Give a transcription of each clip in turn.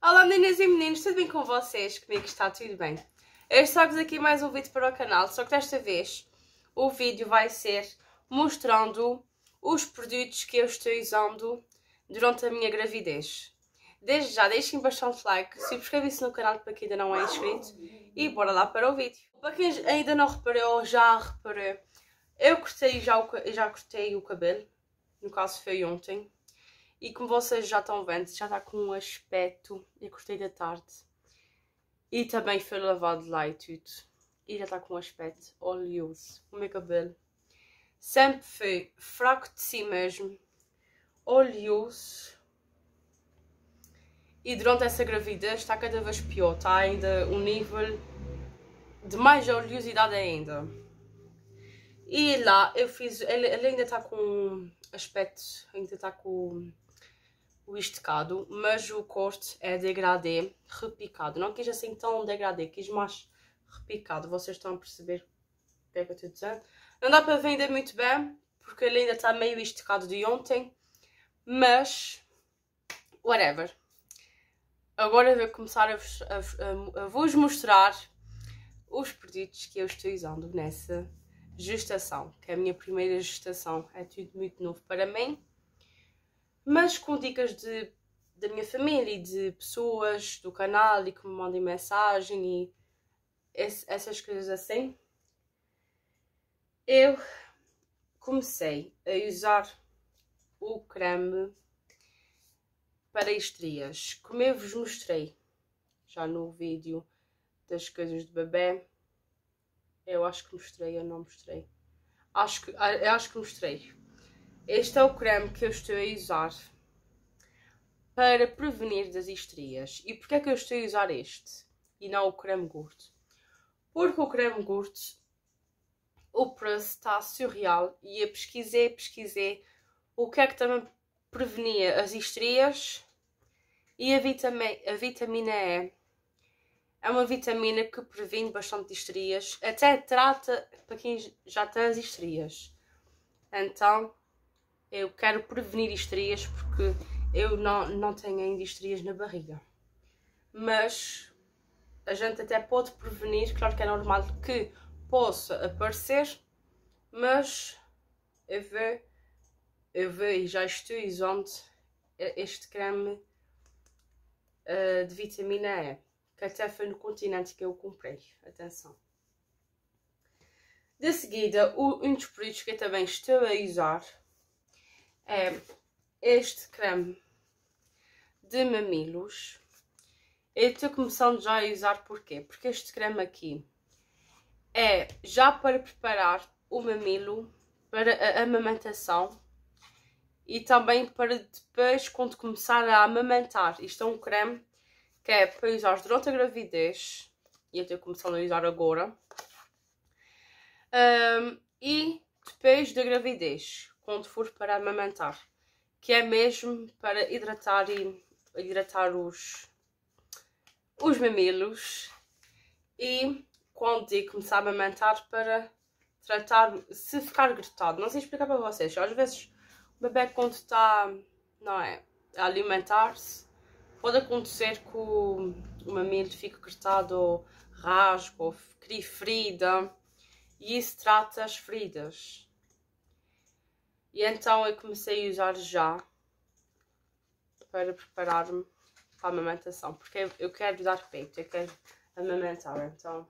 Olá meninas e meninos, tudo bem com vocês? que está tudo bem. Eu trago-vos aqui mais um vídeo para o canal, só que desta vez o vídeo vai ser mostrando os produtos que eu estou usando durante a minha gravidez. Desde já, deixem bastante like, subscrevam-se no canal para quem ainda não é inscrito e bora lá para o vídeo. Para quem ainda não reparou, já reparou, eu cortei, já, já cortei o cabelo, no caso foi ontem, e como vocês já estão vendo, já está com um aspecto. Eu cortei da tarde. E também foi lavado lá e tudo. E já está com um aspecto oleoso. O meu cabelo sempre foi fraco de si mesmo, oleoso. E durante essa gravidez está cada vez pior. Está ainda um nível de mais oleosidade ainda. E lá eu fiz. Ele, ele ainda está com aspecto. Ainda está com o esticado, mas o corte é degradê, repicado. Não quis assim tão degradê, quis mais repicado. Vocês estão a perceber o que é que eu estou dizendo? Não dá para vender muito bem, porque ele ainda está meio esticado de ontem, mas whatever. Agora vou começar a vos, a, a vos mostrar os produtos que eu estou usando nessa gestação, que é a minha primeira gestação, é tudo muito novo para mim mas com dicas de, da minha família e de pessoas do canal e que me mandem mensagem e esse, essas coisas assim. Eu comecei a usar o creme para estrias, como eu vos mostrei já no vídeo das coisas de bebê. Eu acho que mostrei, eu não mostrei. Acho que, eu acho que mostrei. Este é o creme que eu estou a usar para prevenir das estrias. E porquê é que eu estou a usar este e não o creme gordo? Porque o creme gordo, o preço está surreal e eu pesquisei, pesquisei o que é que também prevenia as estrias e a, vitami a vitamina E. É uma vitamina que previne bastante estrias, até trata para quem já tem as estrias. Então, eu quero prevenir estrias porque eu não, não tenho ainda estrias na barriga. Mas a gente até pode prevenir, claro que é normal que possa aparecer, mas eu vou, eu vou e já estou usar este creme uh, de vitamina E, que até foi no continente que eu comprei, atenção. De seguida, um dos produtos que eu também estou a usar é este creme de mamilos. Eu estou começando já a usar porquê? Porque este creme aqui é já para preparar o mamilo para a amamentação e também para depois quando começar a amamentar. Isto é um creme que é para usar durante a gravidez e eu estou começando a usar agora. Um, e depois da gravidez, quando for para amamentar, que é mesmo para hidratar e hidratar os, os mamilos e quando digo começar a amamentar para tratar se ficar gritado. Não sei explicar para vocês, às vezes o bebê quando está não é, a alimentar-se pode acontecer que o, o mamilo fique gritado ou rasgo ou crie ferida e isso trata as feridas. E então eu comecei a usar já para preparar-me para a amamentação, porque eu quero dar peito, eu quero amamentar, então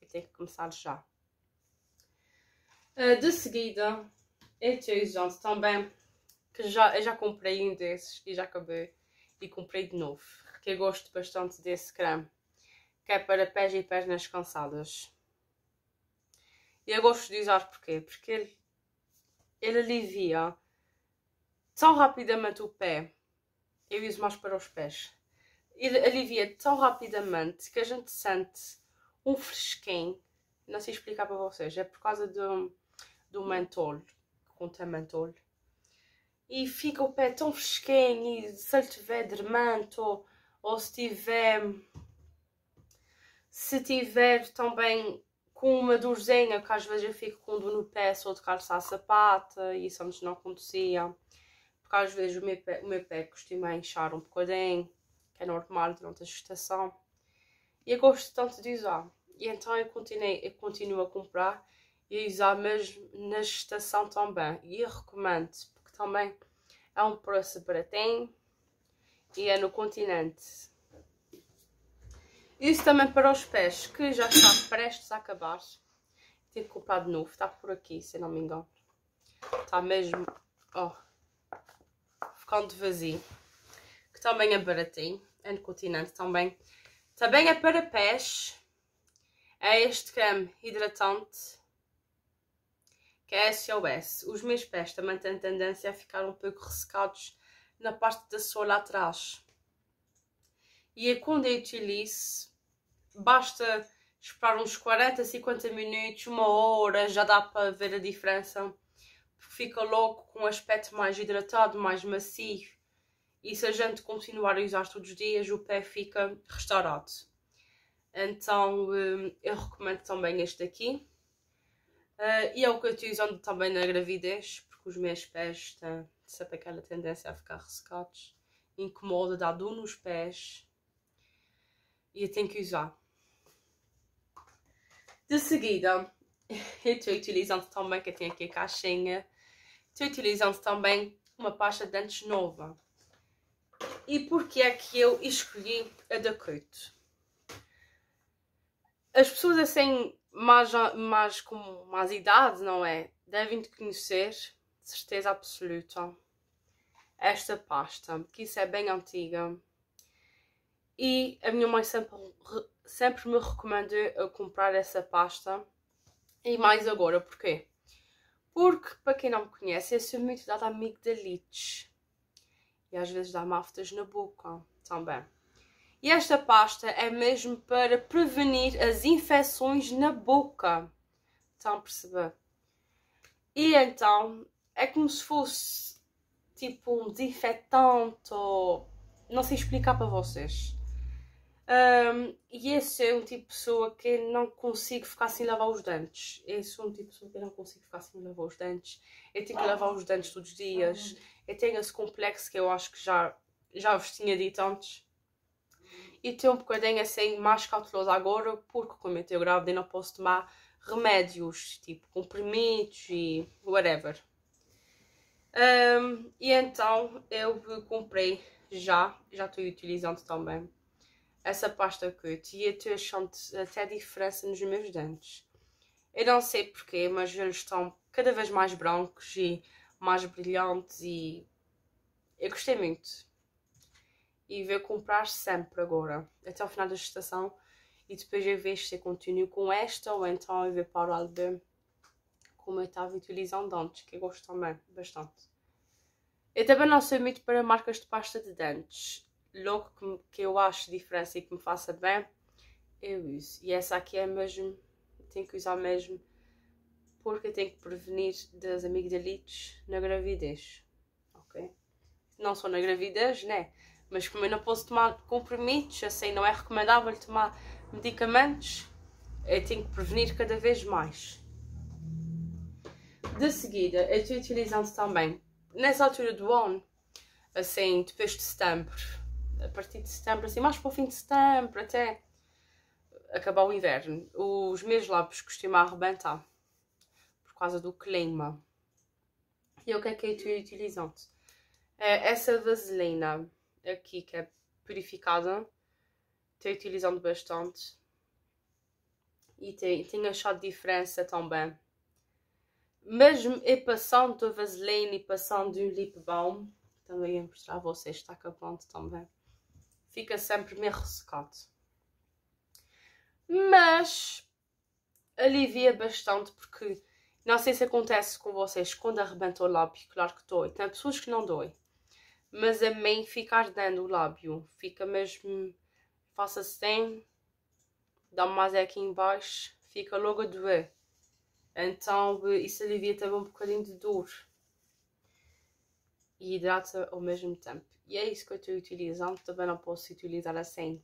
eu tenho que começar já. Ah, de seguida, eu estou usando também que já, eu já comprei um desses e já acabei e comprei de novo, que eu gosto bastante desse creme, que é para pés e pernas cansadas. E eu gosto de usar porquê? Porque ele ele alivia tão rapidamente o pé. Eu uso mais para os pés. Ele alivia tão rapidamente que a gente sente um fresquinho. Não sei explicar para vocês, é por causa do, do mentol, que contém mentol. E fica o pé tão fresquinho e se ele tiver dormente ou, ou se tiver se tiver também com uma dorzinha que às vezes eu fico com dor no pé só de calçar sapata e isso antes não acontecia porque às vezes o meu pé, o meu pé costuma inchar um bocadinho que é normal durante a gestação e eu gosto tanto de usar e então eu, continuei, eu continuo a comprar e a usar mesmo na gestação também e eu recomendo porque também é um preço tem e é no continente isso também para os pés, que já está prestes a acabar. Tenho que comprar de novo, está por aqui, se não me engano. Está mesmo, ó, oh, ficando vazio. Que também é baratinho, é no continente também. Também é para pés. É este creme hidratante que é SOS. Os meus pés também têm tendência a ficar um pouco ressecados na parte da sola atrás. E é quando eu utilizo basta esperar uns 40, 50 minutos, uma hora, já dá para ver a diferença. Fica logo com um aspecto mais hidratado, mais macio. E se a gente continuar a usar todos os dias, o pé fica restaurado. Então hum, eu recomendo também este aqui. Ah, e é o que eu estou usando também na gravidez, porque os meus pés têm sempre aquela tendência a ficar ressecados. Incomoda, dá dor nos pés. E eu tenho que usar de seguida, estou utilizando também, que eu tenho aqui a caixinha, estou utilizando também uma pasta de dentes nova. E porquê é que eu escolhi a da Couto? As pessoas assim, mais, mais com mais idade, não é? Devem conhecer, de certeza absoluta, esta pasta, que isso é bem antiga. E a minha mãe sempre sempre me recomendo a comprar essa pasta e mais agora, porquê? Porque, para quem não me conhece, eu sou muito dada a amigdalites e às vezes dá-me aftas na boca também. E esta pasta é mesmo para prevenir as infecções na boca. Estão a perceber? E então é como se fosse tipo um desinfetante ou não sei explicar para vocês. Um, e esse é um tipo de pessoa que não consigo ficar sem lavar os dentes. Esse é um tipo de pessoa que não consigo ficar sem lavar os dentes. Eu tenho que lavar os dentes todos os dias. Eu tenho esse complexo que eu acho que já, já vos tinha dito antes. E estou um bocadinho assim mais cautelosa agora, porque como eu estou grávida eu não posso tomar remédios, tipo comprimidos e whatever. Um, e então eu comprei já, já estou utilizando também essa pasta cut e até achando até diferença nos meus dentes. Eu não sei porquê, mas eles estão cada vez mais brancos e mais brilhantes e eu gostei muito. E vou comprar sempre agora, até o final da estação e depois eu vejo se eu continuo com esta ou então eu vou parar de como eu estava utilizando antes, que eu gosto também bastante. Eu também não sei muito para marcas de pasta de dentes logo que, que eu acho diferença e que me faça bem, eu uso. E essa aqui é mesmo, tenho que usar mesmo, porque eu tenho que prevenir das amigdalites na gravidez, ok? Não só na gravidez, né? Mas como eu não posso tomar comprimidos, assim, não é recomendável tomar medicamentos, eu tenho que prevenir cada vez mais. De seguida, eu estou utilizando também, nessa altura do ano, assim, depois de setembro, a partir de setembro, assim, mais para o fim de setembro, até acabar o inverno, os meus lábios costumam arrebentar por causa do clima. E o que é que eu estou utilizando? É eh, essa vaselina aqui, que é purificada, estou utilizando bastante e tenho, tenho achado diferença também. Mesmo e passando a vaselina e passando de um lip balm, também ia mostrar a vocês, está acabando também fica sempre meio ressecado. Mas alivia bastante porque não sei se acontece com vocês quando arrebenta o lábio, claro que dói. Tem pessoas que não dói, mas a mim fica ardendo o lábio, fica mesmo, faça assim, dá mais aqui embaixo, fica logo a doer. Então isso alivia também um bocadinho de dor e hidrata ao mesmo tempo. E é isso que eu estou utilizando, também não posso utilizar assim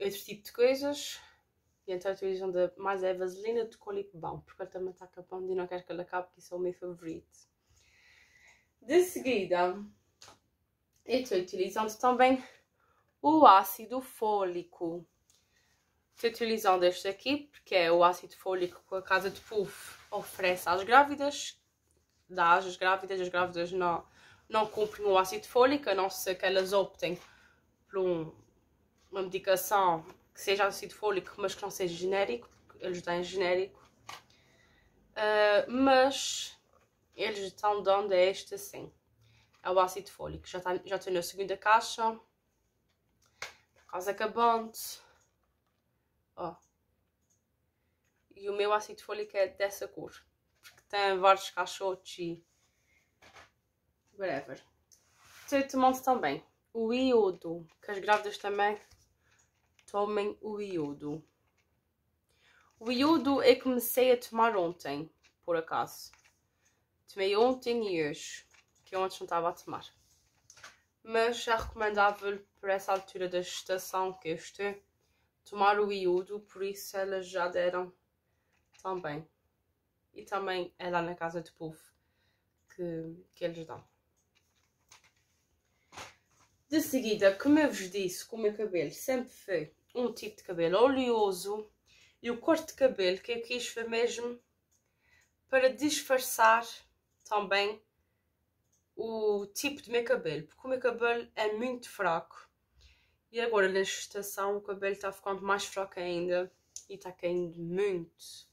outro tipo de coisas. E então estou utilizando mais é vaselina de cor bom, porque eu também está acabando e não quero que ela acabe, que isso é o meu favorito. De seguida, eu estou utilizando também o ácido fólico. Estou utilizando este aqui, porque é o ácido fólico que a Casa de Puff oferece às grávidas, dá às grávidas, as grávidas não não cumprem o ácido fólico, a não ser que elas optem por uma medicação que seja ácido fólico, mas que não seja genérico, porque eles dão genérico. Uh, mas eles estão dando este sim, é o ácido fólico. Já estou já tá na segunda caixa, casa acabando. Oh. E o meu ácido fólico é dessa cor, porque tem vários caixotes e whatever. Tomam-se também o iodo, que as grávidas também tomem o iodo. O iodo é eu comecei a tomar ontem, por acaso. Tomei ontem e hoje, que eu antes não estava a tomar. Mas já recomendável para essa altura da gestação que eu estou, tomar o iodo, por isso elas já deram também. E também é lá na casa de povo que, que eles dão. De seguida, como eu vos disse, que o meu cabelo sempre foi um tipo de cabelo oleoso e o corte de cabelo que eu quis foi mesmo para disfarçar também o tipo de meu cabelo, porque o meu cabelo é muito fraco e agora na estação o cabelo está ficando mais fraco ainda e está caindo muito.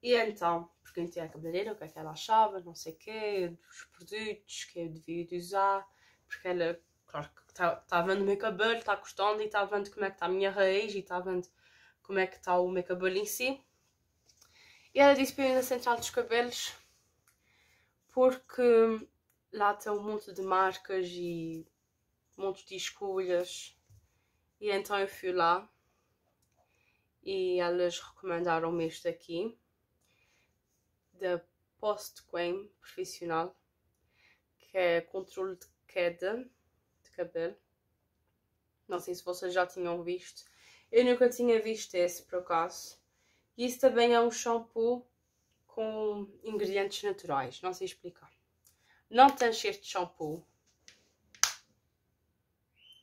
E então, perguntei à cabeleireira o que é que ela achava, não sei o quê, dos produtos que eu devia usar, porque ela claro que está tá, tá vendo o meu cabelo, está gostando e está vendo como é que está a minha raiz e está vendo como é que está o meu cabelo em si. E ela disse para ir na central dos cabelos porque lá tem um monte de marcas e um monte de escolhas. E então eu fui lá e elas recomendaram-me este aqui da Post Queen Profissional que é controle de queda cabelo. Não sei se vocês já tinham visto. Eu nunca tinha visto esse, por acaso. E isso também é um shampoo com ingredientes naturais. Não sei explicar. Não tens este shampoo.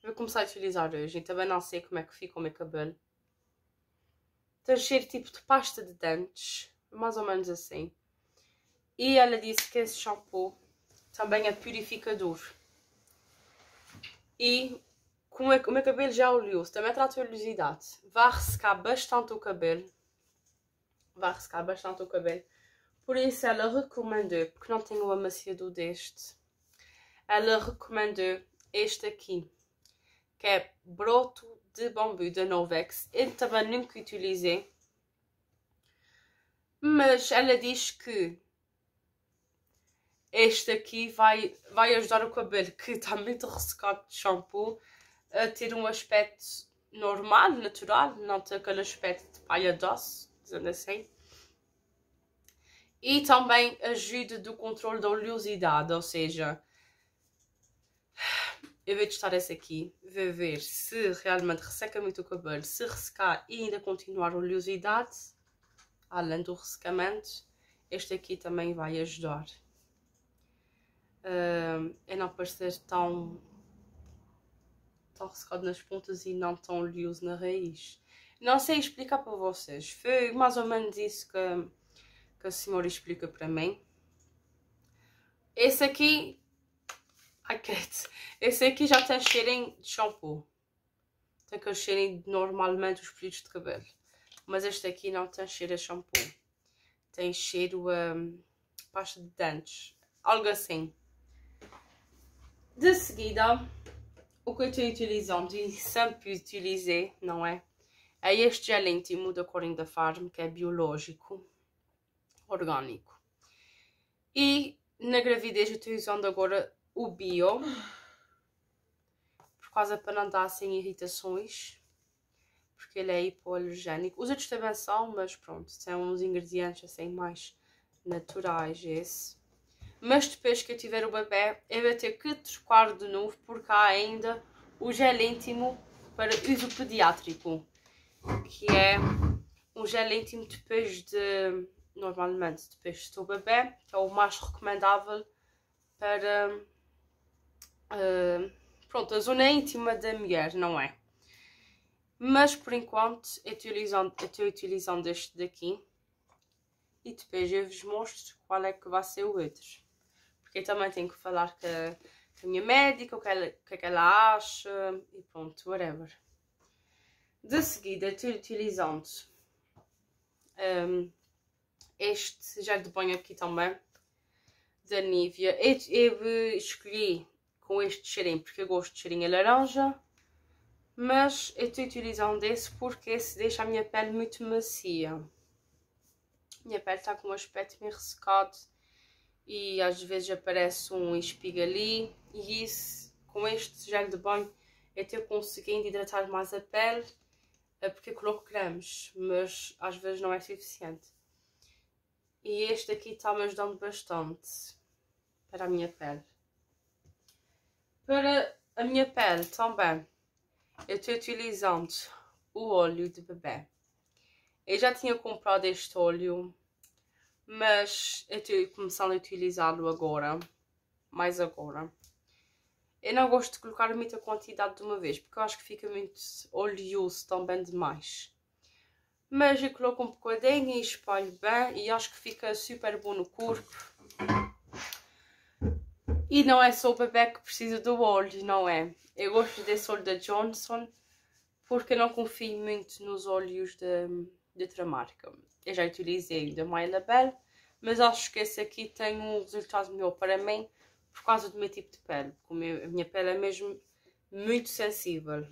Vou começar a utilizar hoje. E também não sei como é que fica o meu cabelo. Tem cheiro tipo de pasta de dentes. Mais ou menos assim. E ela disse que esse shampoo também é purificador e como é, o meu cabelo já oleoso, também é trata a oleosidade. Vai ressecar bastante o cabelo. Vai ressecar bastante o cabelo. Por isso ela recomendou, porque não tenho o amaciador deste, ela recomendou este aqui, que é broto de bambu da Novex. Eu também nunca utilizei. Mas ela diz que este aqui vai, vai ajudar o cabelo, que está muito ressecado de shampoo, a ter um aspecto normal, natural, não ter aquele aspecto de palha doce, dizendo assim. E também ajuda do controle da oleosidade, ou seja, eu vou testar esse aqui, vou ver se realmente resseca muito o cabelo, se ressecar e ainda continuar a oleosidade, além do ressecamento, este aqui também vai ajudar uh, é não parecer tão, tão ressecado nas pontas e não tão oleoso na raiz. Não sei explicar para vocês. Foi mais ou menos isso que, que a senhora explica para mim. Esse aqui... Ai, Kate. Esse aqui já tem cheirinho de shampoo. Tem que cheirinho normalmente os fluidos de cabelo. Mas este aqui não tem cheiro a shampoo. Tem cheiro a um, pasta de dentes. Algo assim. De seguida, o que eu estou utilizando e sempre utilizei, não é? É este gel íntimo da Corinda Farm, que é biológico, orgânico. E na gravidez eu estou usando agora o bio, por causa para não dar sem assim, irritações, porque ele é hipoalergénico. Os outros também são, mas pronto, são uns ingredientes assim mais naturais esse mas depois que eu tiver o bebê, eu vou ter que trocar de novo, porque há ainda o gel íntimo para uso pediátrico, que é um gel íntimo depois de, normalmente, depois do bebê, que é o mais recomendável para, uh, pronto, a zona íntima da mulher, não é? Mas, por enquanto, eu estou utilizando este daqui, e depois eu vos mostro qual é que vai ser o outro porque eu também tenho que falar com a, com a minha médica, o que, ela, o que é que ela acha e pronto, whatever. De seguida, estou utilizando um, este gel de banho aqui também, da Nivea. Eu, eu escolhi com este cheirinho porque eu gosto de cheirinho a laranja, mas eu estou utilizando esse porque esse deixa a minha pele muito macia. Minha pele está com um aspecto meio ressecado e às vezes aparece um espiga ali e isso, com este gel de banho, eu tenho conseguindo hidratar mais a pele, eh, porque coloco cremes, mas às vezes não é suficiente. E este aqui está me ajudando bastante para a minha pele. Para a minha pele também, eu estou utilizando o óleo de bebê. Eu já tinha comprado este óleo mas eu estou começando a utilizá-lo agora, mais agora. Eu não gosto de colocar muita quantidade de uma vez, porque eu acho que fica muito oleoso também demais. Mas eu coloco um bocadinho e espalho bem e acho que fica super bom no corpo. E não é só o bebê que precisa do óleo, não é? Eu gosto desse óleo da Johnson, porque eu não confio muito nos óleos de de outra marca. Eu já utilizei da My mas acho que esse aqui tem um resultado melhor para mim por causa do meu tipo de pele, porque a minha pele é mesmo muito sensível.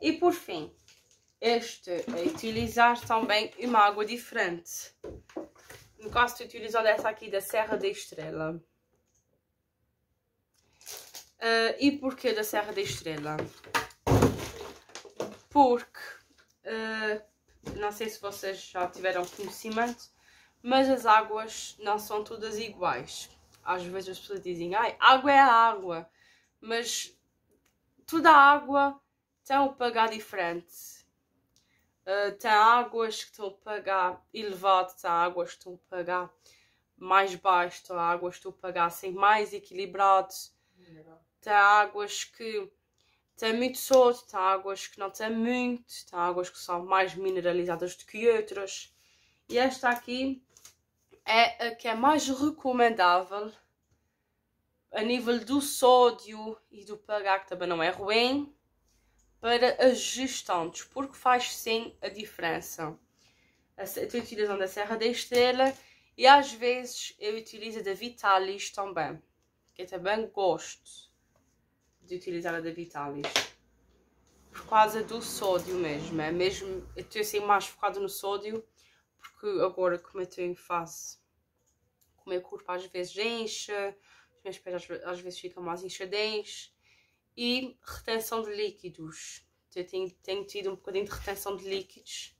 E por fim, este é utilizar também uma água diferente. No caso de utilizar essa aqui da Serra da Estrela. Uh, e porquê da Serra da Estrela? Porque ah, não sei se vocês já tiveram conhecimento, mas as águas não são todas iguais. Às vezes as pessoas dizem, ai, água é água, mas toda a água tem um pH diferente. Uh, tem águas que estão a pagar elevado, tem águas que estão a pagar mais baixo, tem águas que estão a pagar assim, mais equilibrado, tem águas que tem é muito sódio, tem tá, águas que não tem é muito, tem tá, águas que são mais mineralizadas do que outras. E esta aqui é a que é mais recomendável a nível do sódio e do pH, que também não é ruim, para as gestantes, porque faz sim a diferença. Estou utilizando a Serra da Estrela e às vezes eu utilizo da Vitalis também, que eu também gosto de utilizar a da Vitalis. Por causa do sódio mesmo. É mesmo eu estou assim mais focado no sódio, porque agora como eu estou em fase, como meu corpo às vezes enche, os meus pés às, às vezes ficam mais inchadens. E retenção de líquidos. Então, eu tenho, tenho tido um bocadinho de retenção de líquidos.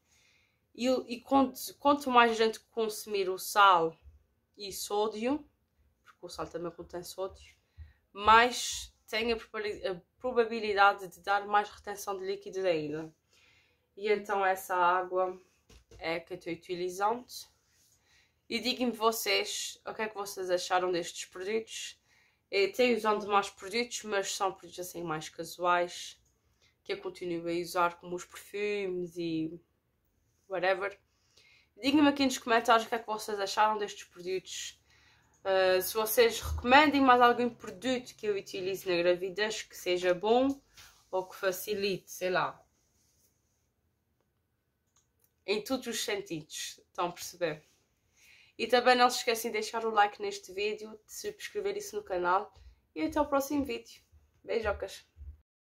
E, e quanto, quanto, mais gente consumir o sal e sódio, porque o sal também contém sódio, mais tem a probabilidade de dar mais retenção de líquido ainda. E então essa água é que eu estou utilizando. E digam-me vocês o que é que vocês acharam destes produtos. Eu eh, tenho usando mais produtos, mas são produtos assim mais casuais. Que eu continuo a usar como os perfumes e whatever. Digam-me aqui nos comentários o que é que vocês acharam destes produtos ah, se vocês recomendem mais algum produto que eu utilize na gravidez que seja bom ou que facilite, sei lá. Em todos os sentidos, estão a perceber? E também não se esquecem de deixar o like neste vídeo, de subscrever isso no canal. E até o próximo vídeo. Beijocas!